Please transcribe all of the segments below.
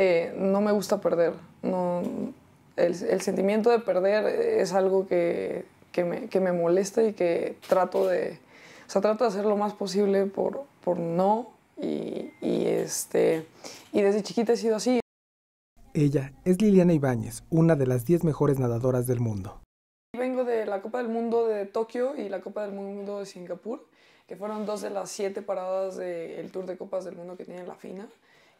Eh, no me gusta perder. el, sentimiento de perder es algo que, me, molesta y que trato de, sea, trato de hacer lo más posible por, no. Y, este, y desde chiquita he sido así. Ella es Liliana Ibáñez, una de las 10 mejores nadadoras del mundo. Vengo de la Copa del Mundo de Tokio y la Copa del Mundo de Singapur, que fueron dos de las siete paradas del Tour de Copas del Mundo que tiene la FINA.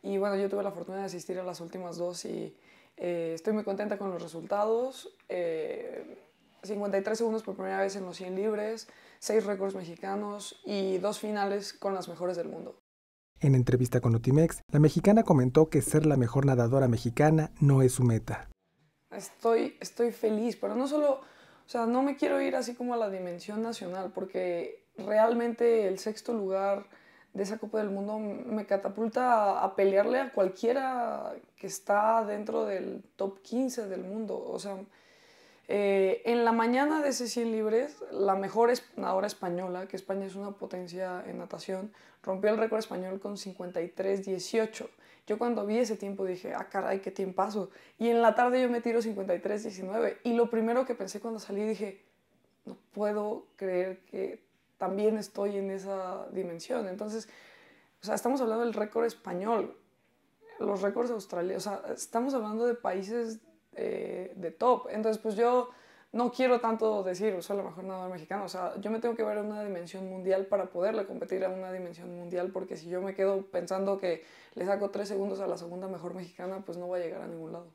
Y bueno, yo tuve la fortuna de asistir a las últimas dos y eh, estoy muy contenta con los resultados. 53 eh, segundos por primera vez en los 100 libres, 6 récords mexicanos y dos finales con las mejores del mundo. En entrevista con Utimex, la mexicana comentó que ser la mejor nadadora mexicana no es su meta. Estoy, estoy feliz, pero no solo, o sea, no me quiero ir así como a la dimensión nacional, porque realmente el sexto lugar de esa Copa del Mundo me catapulta a, pelearle a cualquiera que está dentro del top 15 del mundo. O sea, eh, en la mañana de ese 100 libres, la mejor nadadora española, que España es una potencia en natación, rompió el récord español con 53-18. Yo cuando vi ese tiempo dije, ah, caray, qué paso! Y en la tarde yo me tiro 53-19. Y lo primero que pensé cuando salí dije, no puedo creer que también estoy en esa dimensión. Entonces, o sea, estamos hablando del récord español, los récords australianos, o sea, estamos hablando de países eh, de top. Entonces, pues yo no quiero tanto decir, o sea, la mejor nadadora mexicano, o sea, yo me tengo que ver en una dimensión mundial para poderle competir a una dimensión mundial, porque si yo me quedo pensando que le saco tres segundos a la segunda mejor mexicana, pues no voy a llegar a ningún lado.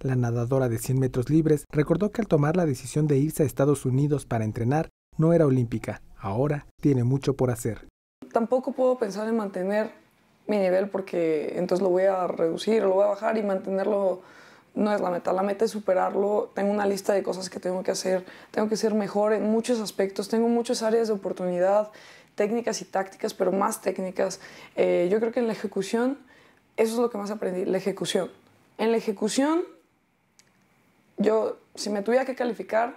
La nadadora de 100 metros libres recordó que al tomar la decisión de irse a Estados Unidos para entrenar, no era olímpica, Ahora tiene mucho por hacer. Tampoco puedo pensar en mantener mi nivel porque entonces lo voy a reducir, lo voy a bajar y mantenerlo no es la meta. La meta es superarlo. Tengo una lista de cosas que tengo que hacer. Tengo que ser mejor en muchos aspectos. Tengo muchas áreas de oportunidad, técnicas y tácticas, pero más técnicas. Eh, yo creo que en la ejecución, eso es lo que más aprendí, la ejecución. En la ejecución, yo, si me tuviera que calificar,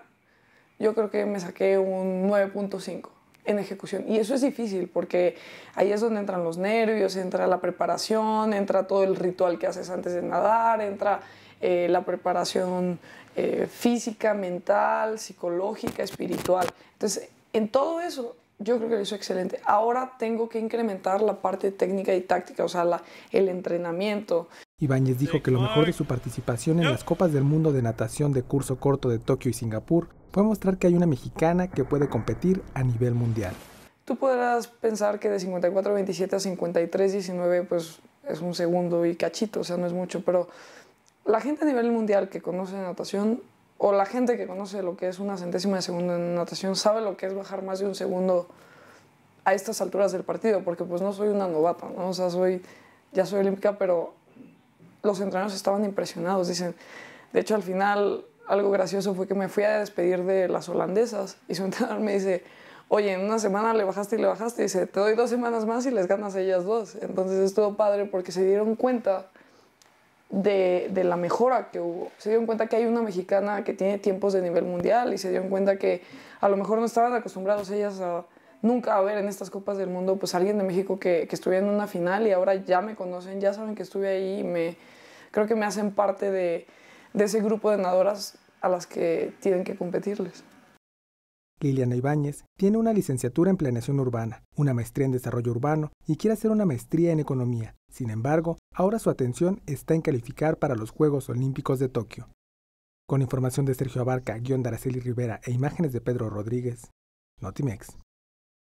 yo creo que me saqué un 9.5 en ejecución. Y eso es difícil porque ahí es donde entran los nervios, entra la preparación, entra todo el ritual que haces antes de nadar, entra eh, la preparación eh, física, mental, psicológica, espiritual. Entonces, en todo eso yo creo que lo hizo excelente. Ahora tengo que incrementar la parte técnica y táctica, o sea, el entrenamiento. Ibáñez dijo que lo mejor de su participación en las Copas del Mundo de Natación de curso corto de Tokio y Singapur puede mostrar que hay una mexicana que puede competir a nivel mundial. Tú podrás pensar que de 54-27 a 53-19 pues es un segundo y cachito, o sea, no es mucho, pero la gente a nivel mundial que conoce natación o la gente que conoce lo que es una centésima de segundo en natación sabe lo que es bajar más de un segundo a estas alturas del partido, porque pues no soy una novata, ¿no? O sea, soy, ya soy olímpica, pero los entrenadores estaban impresionados, dicen, de hecho al final algo gracioso fue que me fui a despedir de las holandesas y su entrenador me dice, oye, en una semana le bajaste y le bajaste, y dice, te doy dos semanas más y les ganas a ellas dos. Entonces estuvo padre porque se dieron cuenta de, la mejora que hubo. Se dieron cuenta que hay una mexicana que tiene tiempos de nivel mundial y se dieron cuenta que a lo mejor no estaban acostumbrados ellas a nunca a ver en estas copas del mundo pues alguien de México que, que estuviera en una final y ahora ya me conocen, ya saben que estuve ahí y me, creo que me hacen parte de, de ese grupo de nadadoras a las que tienen que competirles. Liliana Ibáñez tiene una licenciatura en planeación urbana, una maestría en desarrollo urbano y quiere hacer una maestría en economía. Sin embargo, ahora su atención está en calificar para los Juegos Olímpicos de Tokio. Con información de Sergio Abarca, guión de Araceli Rivera e imágenes de Pedro Rodríguez, Notimex.